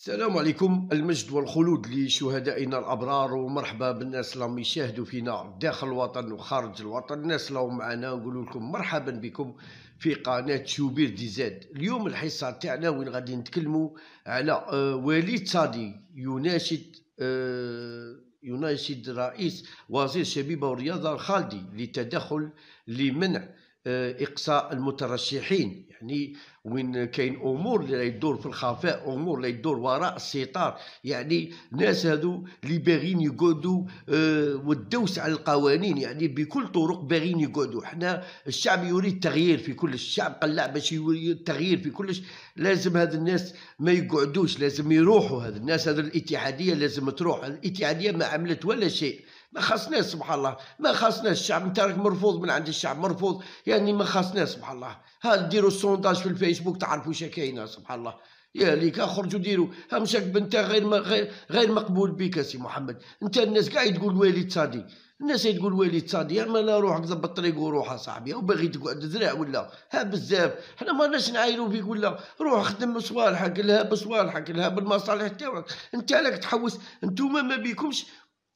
السلام عليكم المجد والخلود لشهدائنا الابرار ومرحبا بالناس اللي يشاهدوا فينا داخل الوطن وخارج الوطن الناس اللي معنا نقول لكم مرحبا بكم في قناه شوبير دي زاد اليوم الحصه تاعنا وين غادي نتكلموا على آه، وليد صادي يناشد آه، يناشد رئيس وزير الشبيبه والرياضه الخالدي للتدخل لمنع آه، اقصاء المترشحين يعني وين كاين امور اللي تدور في الخفاء امور اللي تدور وراء الستار يعني ناس هذو اللي باغيين يقعدوا أه والدوس على القوانين يعني بكل طرق باغيين يقعدوا حنا الشعب يريد تغيير في كلش الشعب قلع باش يريد تغيير في كلش لازم هاد الناس ما يقعدوش لازم يروحوا هاد الناس هاد الاتحاديه لازم تروح الاتحاديه ما عملت ولا شيء ما خاصناش سبحان الله ما خاصناش الشعب انت راك مرفوض من عند الشعب مرفوض يعني ما خاصناش سبحان الله ها ديروا السونداج في الفيسبوك تعرفوا واش كاينه سبحان الله يا ليك خرجوا ديروا همشك بنت غير ما غير غير مقبول بك سي محمد انت الناس كاع تقول وليد صادي الناس تقول وليد صادي ما لا روحك ضبط طريق وروح صاحبي او باغي تقعد ذراع ولا ها بزاف حنا ما رناش نعايروا فيك ولا روح خدم صوالحك لها بصوالحك لها بالمصالح تاعك انت لك تحوس انتوما ما بيكمش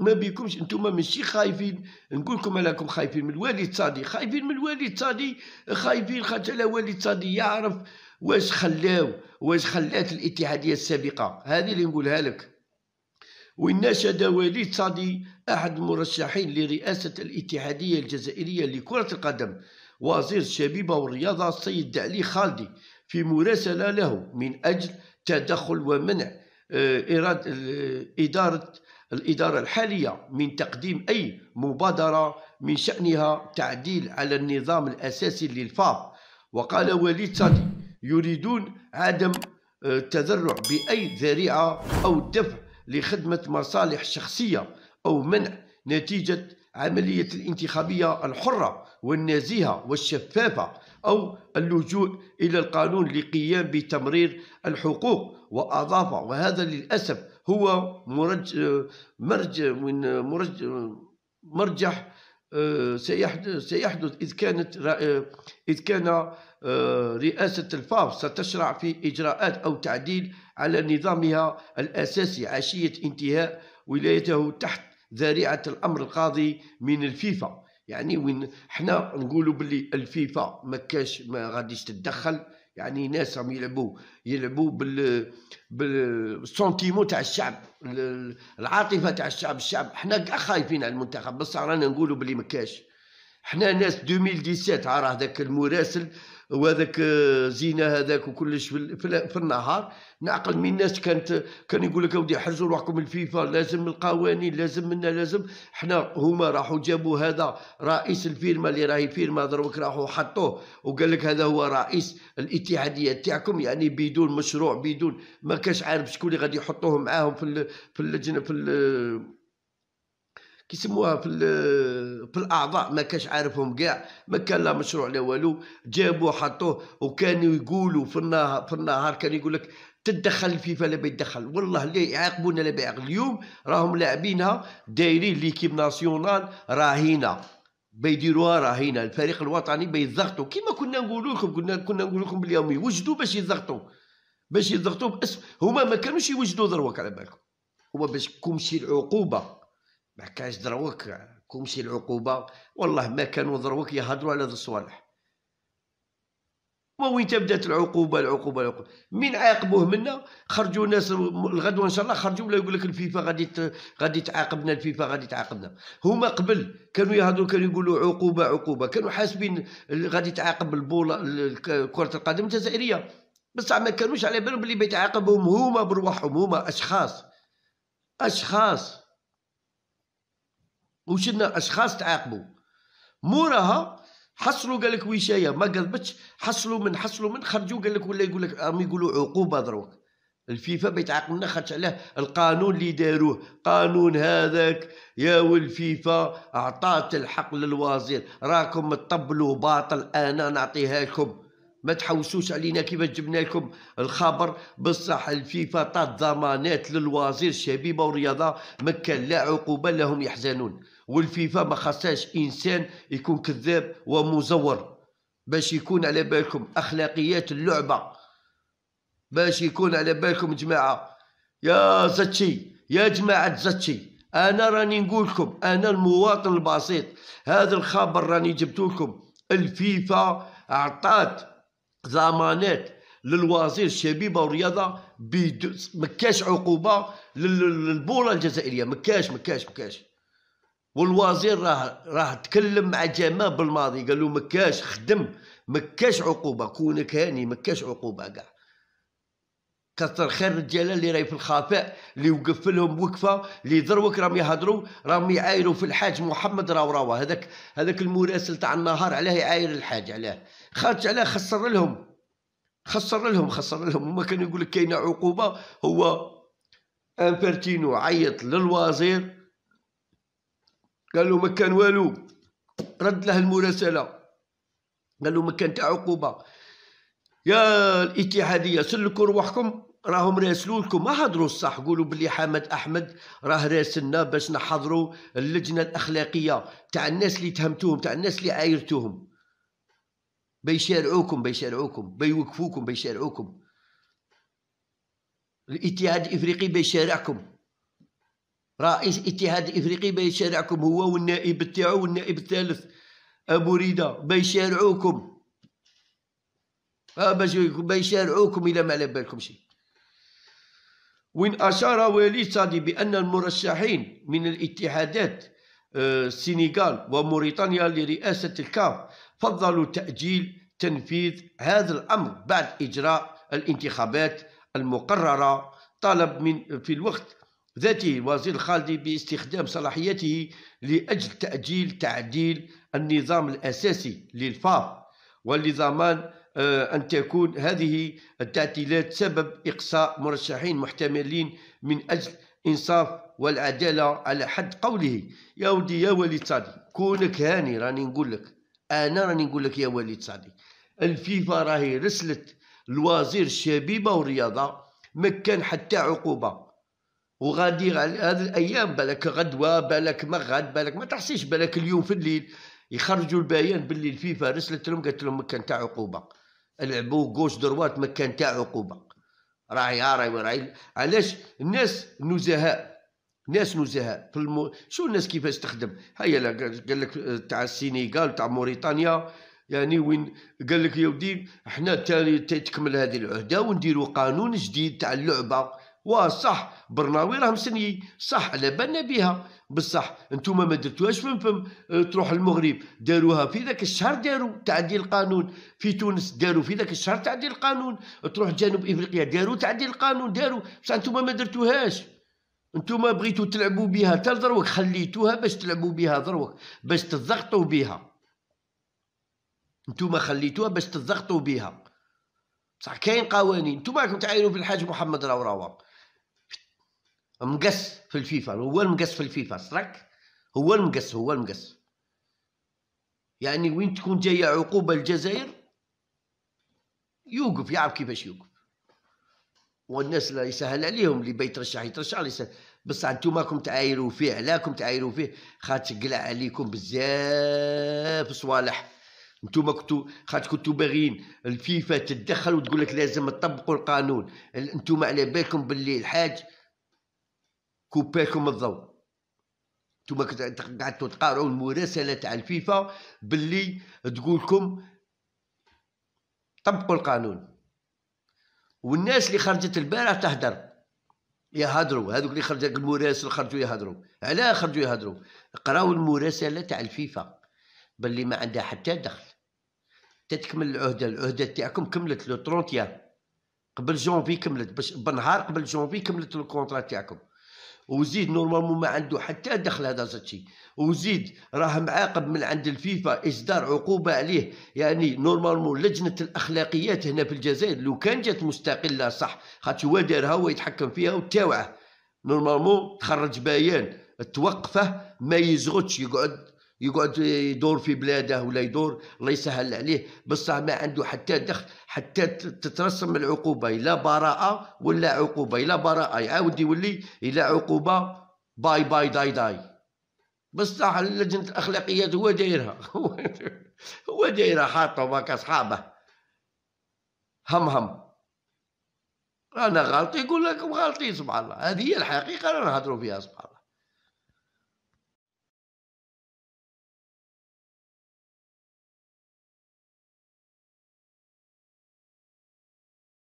ما بيكمش انتم ماشي خايفين نقول لكم راكم خايفين من الوالد صادي خايفين من الوالد صادي خايفين خاطر الوالد صادي يعرف واش خلاو واش خلات الاتحاديه السابقه هذه اللي نقولها لك وإن وليد صادي أحد المرشحين لرئاسة الاتحادية الجزائرية لكرة القدم وزير الشبيبة والرياضة السيد دعلي خالدي في مراسلة له من أجل تدخل ومنع آه، إرادة آه، إدارة الإدارة الحالية من تقديم أي مبادرة من شأنها تعديل على النظام الأساسي للفاب وقال وليد صدي يريدون عدم التذرع آه، بأي ذريعة أو دفع لخدمة مصالح شخصية أو منع نتيجة عملية الانتخابية الحرة والنزيهة والشفافة أو اللجوء إلى القانون لقيام بتمرير الحقوق وأضاف وهذا للأسف هو مرج مرج من مرج مرجح آه، سيحدث, سيحدث إذ كانت آه، إذ كان آه، رئاسة الفاو ستشرع في إجراءات أو تعديل على نظامها الأساسي عشية انتهاء ولايته تحت ذريعة الأمر القاضي من الفيفا يعني وين حنا نقولوا باللي الفيفا ما كاش ما غاديش تتدخل يعني ناس راهم يلعبوا يلعبوا بال بالسونتيمون تاع الشعب العاطفه تاع الشعب الشعب حنا خايفين على المنتخب بصح رانا نقولوا بلي مكاش حنا ناس 2017 راه ذاك المراسل وهذاك آه، زينه هذاك وكلش في النهار نعقل من الناس كانت كان يقول لك اودي حرزوا روحكم الفيفا لازم القوانين لازم منا لازم حنا هما راحوا جابوا هذا رئيس الفيرما اللي راهي فيرما دروك راحوا حطوه وقال لك هذا هو رئيس الاتحاديه تاعكم يعني بدون مشروع بدون ما كاش عارف شكون اللي غادي يحطوه معاهم في في اللجنه في كيسموها في في الاعضاء ما كانش عارفهم كاع ما كان لا مشروع لا والو جابوه حطوه وكانوا يقولوا في النهار في النهار كان يقول لك تدخل الفيفا لا بيتدخل والله لا يعاقبونا لا بيعاقب اليوم راهم لاعبينها دايرين ليكيب ناسيونال راهينا بيديروها راهينا الفريق الوطني بيضغطوا كما كنا نقول لكم كنا كنا نقول لكم باليومي وجدوا باش يضغطوا باش يضغطوا باسم هما ما كانوش يوجدوا ذروك على بالكم هو باش كومشي العقوبه ما كاش دروك كومشي العقوبه والله ما كانوا دروك يهضروا على هذا الصوالح وين تبدات العقوبه العقوبه العقوبه من عاقبوه منا خرجوا ناس الغدوه ان شاء الله خرجوا ولا يقول لك الفيفا غادي غادي تعاقبنا الفيفا غادي تعاقبنا هما قبل كانوا يهضروا كانوا يقولوا عقوبه عقوبه كانوا حاسبين غادي تعاقب البوله كره القدم الجزائريه بصح ما كانوش على بالهم اللي بيتعاقبهم هما برواحهم هما اشخاص اشخاص وشدنا اشخاص تعاقبوا موراها حصلوا قال لك وشايه ما قلبتش حصلوا من حصلوا من خرجوا قال لك ولا يقول لك راهم يقولوا عقوبه دروك الفيفا بيتعاقبنا لنا خرج عليه القانون اللي داروه قانون هذاك يا والفيفا اعطات الحق للوزير راكم تطبلوا باطل انا نعطيها لكم ما تحوسوش علينا كيفاش جبنا لكم الخبر بصح الفيفا طات ضمانات للوزير الشبيبه والرياضه ما كان لا عقوبه لهم يحزنون والفيفا ما خصهاش انسان يكون كذاب ومزور باش يكون على بالكم اخلاقيات اللعبه باش يكون على بالكم جماعه يا زتشي يا جماعه زتشي انا راني نقول لكم انا المواطن البسيط هذا الخبر راني جبت لكم الفيفا عطات ضمانات للوزير الشبيبه والرياضه ما مكاش عقوبه للبوله الجزائريه مكاش مكاش مكاش, والوزير راه راه تكلم مع الجماعه بالماضي قال له مكاش خدم مكاش عقوبه كونك هاني مكاش عقوبه كاع كثر خير الرجال اللي راهي في الخفاء اللي وقف لهم وقفه اللي دروك راهم يهضروا راهم يعايروا في الحاج محمد راو راو هذاك هذاك المراسل تاع النهار علاه يعاير الحاج علاه خرج علاه خسر لهم خسر لهم خسر لهم هما كانوا يقول لك كاينه عقوبه هو انفرتينو عيط للوزير قال له ما كان والو رد له المراسله قال له ما كانت عقوبه يا الاتحاديه سلكوا رواحكم راهم راسلوا لكم ما هضروا الصح قولوا بلي حامد احمد راه راسلنا باش نحضروا اللجنه الاخلاقيه تاع الناس اللي تهمتوهم تاع الناس اللي عايرتوهم بيشارعوكم بيشارعوكم بيوقفوكم بيشارعوكم الاتحاد الافريقي بيشارعكم رئيس اتحاد الافريقي بيشارعكم هو والنائب تاعو والنائب الثالث ابو ريده بيشارعوكم اه باش بيشارعوكم الى ما على بالكم شيء وين اشار وليد صادي بان المرشحين من الاتحادات آه، السنغال وموريتانيا لرئاسه الكاف فضلوا تاجيل تنفيذ هذا الامر بعد اجراء الانتخابات المقرره طلب من في الوقت ذاته الوزير الخالدي باستخدام صلاحيته لأجل تأجيل تعديل النظام الأساسي للفاف ولضمان آه، أن تكون هذه التعديلات سبب إقصاء مرشحين محتملين من أجل إنصاف والعدالة على حد قوله يا ودي يا وليد صادي كونك هاني راني نقول لك أنا راني نقول لك يا وليد صادي الفيفا راهي رسلت الوزير الشبيبة والرياضة مكان حتى عقوبة وغادي هذه الايام بالك غدوه بالك ما غد بالك ما تحسيش بالك اليوم في الليل يخرجوا البيان باللي الفيفا رسلت لهم قالت لهم مكان تاع عقوبه العبوا كوش دروات مكان تاع عقوبه راعي آه، راعي راهي علاش الناس نزهاء ناس نزهاء في المو... شو الناس كيفاش تخدم هيا قال لك تاع السينيغال تاع موريتانيا يعني وين قال لك يا ودي احنا تاني تكمل هذه العهده ونديروا قانون جديد تاع اللعبه وصح برناوي راهم سنيي صح على بالنا بها بصح انتم ما درتوهاش فم فم آه، تروح المغرب داروها في ذاك الشهر داروا تعديل القانون في تونس داروا في ذاك الشهر تعديل القانون تروح جنوب افريقيا داروا تعديل القانون داروا بصح انتم ما درتوهاش انتم بغيتوا تلعبوا بها حتى دروك خليتوها باش تلعبوا بها دروك باش تضغطوا بها انتم خليتوها باش تضغطوا بها بصح كاين قوانين انتوما راكم تعايروا في الحاج محمد راوراوا مقص في الفيفا هو المقص في الفيفا ستراك هو المقص هو المقص يعني وين تكون جايه عقوبه الجزائر يوقف يعرف كيفاش يوقف والناس لا يسهل عليهم اللي بيترشح يترشح لي يسهل بصح انتم راكم تعايروا فيه علاكم تعايروا فيه خاطر قلع عليكم بزاف صوالح انتوما كنتو خاطر كنتو باغيين الفيفا تتدخل وتقول لك لازم تطبقوا القانون انتوما على بالكم باللي الحاج كوباكم الضوء نتوما قعدتوا تقارعوا المراسله تاع الفيفا باللي تقولكم طبقوا القانون والناس اللي خرجت البارح تهدر يهدروا هذوك اللي خرج المراسل خرجوا يهدروا علاه خرجوا يهدروا قراو المراسله تاع الفيفا باللي ما عندها حتى دخل تتكمل العهده العهده تاعكم كملت لو 30 قبل جونفي كملت باش بنهار قبل جونفي كملت الكونترا تاعكم وزيد نورمالمون ما عنده حتى دخل هذا زاتشي وزيد راه معاقب من عند الفيفا اصدار عقوبه عليه يعني نورمالمون لجنه الاخلاقيات هنا في الجزائر لو كان جات مستقله صح خاطر هو دارها هو يتحكم فيها وتاوعه نورمالمون تخرج بيان توقفه ما يزغدش يقعد يقعد يدور في بلاده ولا يدور الله يسهل عليه بصح ما عنده حتى دخل حتى تترسم العقوبه الا براءه ولا عقوبه الا براءه يعاود يولي الى عقوبه باي باي داي داي بصح لجنه الاخلاقيات هو دايرها هو دايرها حاطه هكا صحابه هم هم انا غلطي يقول لكم غلطي سبحان الله هذه هي الحقيقه اللي نهضروا فيها سبحان الله